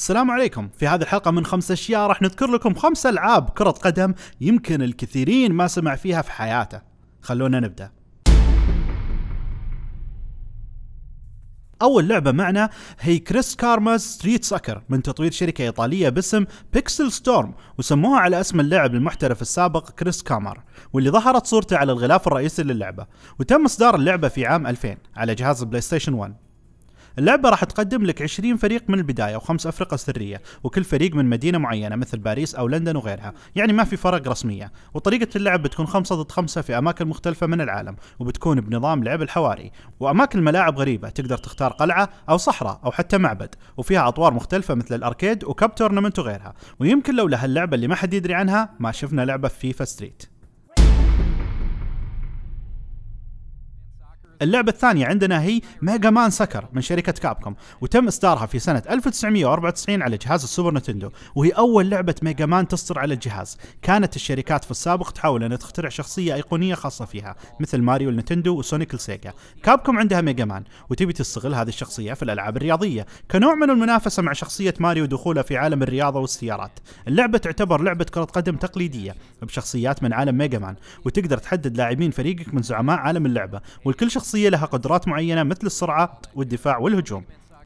السلام عليكم في هذه الحلقة من خمس أشياء راح نذكر لكم خمس ألعاب كرة قدم يمكن الكثيرين ما سمع فيها في حياته خلونا نبدأ أول لعبة معنا هي كريس كارماز ستريت سكر من تطوير شركة إيطالية باسم بيكسل ستورم وسموها على اسم اللاعب المحترف السابق كريس كامر واللي ظهرت صورته على الغلاف الرئيسي للعبة وتم إصدار اللعبة في عام 2000 على جهاز بلاي ستيشن 1 اللعبة راح تقدم لك 20 فريق من البداية وخمس أفرقة سرية وكل فريق من مدينة معينة مثل باريس أو لندن وغيرها يعني ما في فرق رسمية وطريقة اللعب بتكون خمسة ضد خمسة في أماكن مختلفة من العالم وبتكون بنظام لعب الحواري وأماكن الملاعب غريبة تقدر تختار قلعة أو صحراء أو حتى معبد وفيها أطوار مختلفة مثل الأركيد وكاب تورنمنت وغيرها ويمكن لولا هاللعبة اللي ما حد يدري عنها ما شفنا لعبة فيفا ستريت اللعبة الثانية عندنا هي ميجا مان سكر من شركة كابكوم وتم إصدارها في سنة 1994 على جهاز السوبر نتندو وهي أول لعبة ميجا مان تصدر على الجهاز كانت الشركات في السابق تحاول أن تخترع شخصية أيقونية خاصة فيها مثل ماريو النتندو وسونيك السيجا كابكوم عندها ميجا مان وتبي تستغل هذه الشخصية في الألعاب الرياضية كنوع من المنافسة مع شخصية ماريو دخولها في عالم الرياضة والسيارات اللعبة تعتبر لعبة كرة قدم تقليدية بشخصيات من عالم ميجا مان وتقدر تحدد لاعبين فريقك من زعماء عالم اللعبة والكل شخص شخصية لها قدرات معينة مثل السرعة والدفاع والهجوم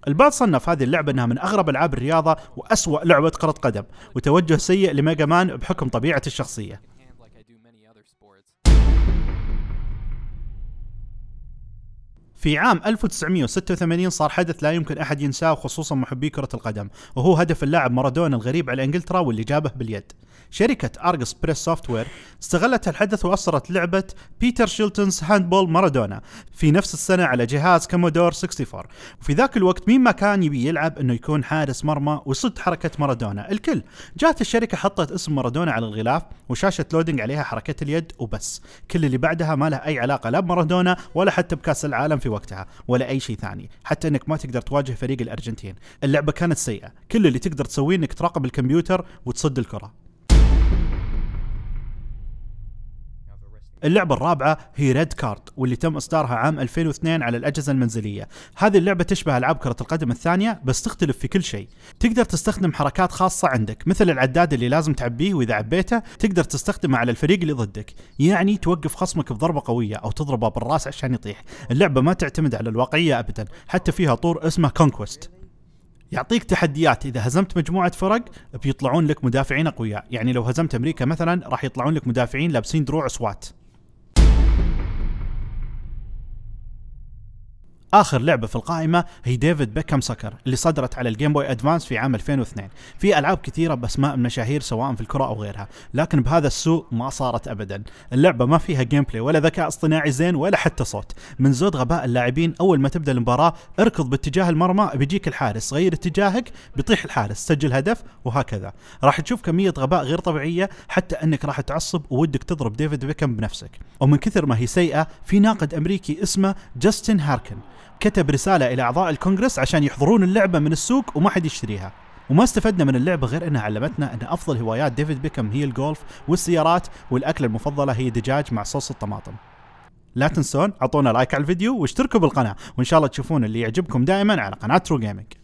البعض صنف هذه اللعبة أنها من أغرب ألعاب الرياضة وأسوأ لعبة كرة قدم وتوجه سيء لميجا مان بحكم طبيعة الشخصية في عام 1986 صار حدث لا يمكن احد ينساه خصوصا محبي كرة القدم، وهو هدف اللاعب مارادونا الغريب على انجلترا واللي جابه باليد. شركة أرجس بريس سوفتوير استغلت الحدث وأصدرت لعبة بيتر شيلتونز هاندبول مارادونا في نفس السنة على جهاز كومودور 64 وفي ذاك الوقت مين ما كان يبي يلعب أنه يكون حارس مرمى ويصد حركة مارادونا الكل جات الشركة حطت اسم مارادونا على الغلاف وشاشة لودنج عليها حركة اليد وبس كل اللي بعدها ما له أي علاقة لا بمارادونا ولا حتى بكأس العالم في وقتها ولا أي شيء ثاني حتى أنك ما تقدر تواجه فريق الأرجنتين اللعبة كانت سيئة كل اللي تقدر تسويه أنك تراقب الكمبيوتر وتصد الكرة اللعبة الرابعة هي ريد كارد واللي تم إصدارها عام 2002 على الأجهزة المنزلية هذه اللعبة تشبه ألعاب كرة القدم الثانية بس تختلف في كل شيء تقدر تستخدم حركات خاصة عندك مثل العداد اللي لازم تعبيه وإذا عبيته تقدر تستخدمه على الفريق اللي ضدك يعني توقف خصمك بضربة قوية أو تضربه بالراس عشان يطيح اللعبة ما تعتمد على الواقعية أبدا حتى فيها طور اسمه كونكوست يعطيك تحديات اذا هزمت مجموعه فرق بيطلعون لك مدافعين اقوياء يعني لو هزمت امريكا مثلا راح يطلعون لك مدافعين لابسين دروع سوات اخر لعبه في القائمه هي ديفيد بيكهام سكر اللي صدرت على الجيم بوي ادفانس في عام 2002 في العاب كثيره باسماء المشاهير سواء في الكره او غيرها لكن بهذا السوء ما صارت ابدا اللعبه ما فيها جيم بلاي ولا ذكاء اصطناعي زين ولا حتى صوت من زود غباء اللاعبين اول ما تبدا المباراه اركض باتجاه المرمى بيجيك الحارس غير اتجاهك بيطيح الحارس سجل هدف وهكذا راح تشوف كميه غباء غير طبيعيه حتى انك راح تعصب وودك تضرب ديفيد بيكهام بنفسك ومن كثر ما هي سيئه في ناقد امريكي اسمه جاستن هاركن كتب رساله الى اعضاء الكونغرس عشان يحضرون اللعبه من السوق وما حد يشتريها وما استفدنا من اللعبه غير انها علمتنا ان افضل هوايات ديفيد بيكم هي الجولف والسيارات والاكله المفضله هي دجاج مع صوص الطماطم لا تنسون اعطونا لايك على الفيديو واشتركوا بالقناه وان شاء الله تشوفون اللي يعجبكم دائما على قناه ترو جيمنج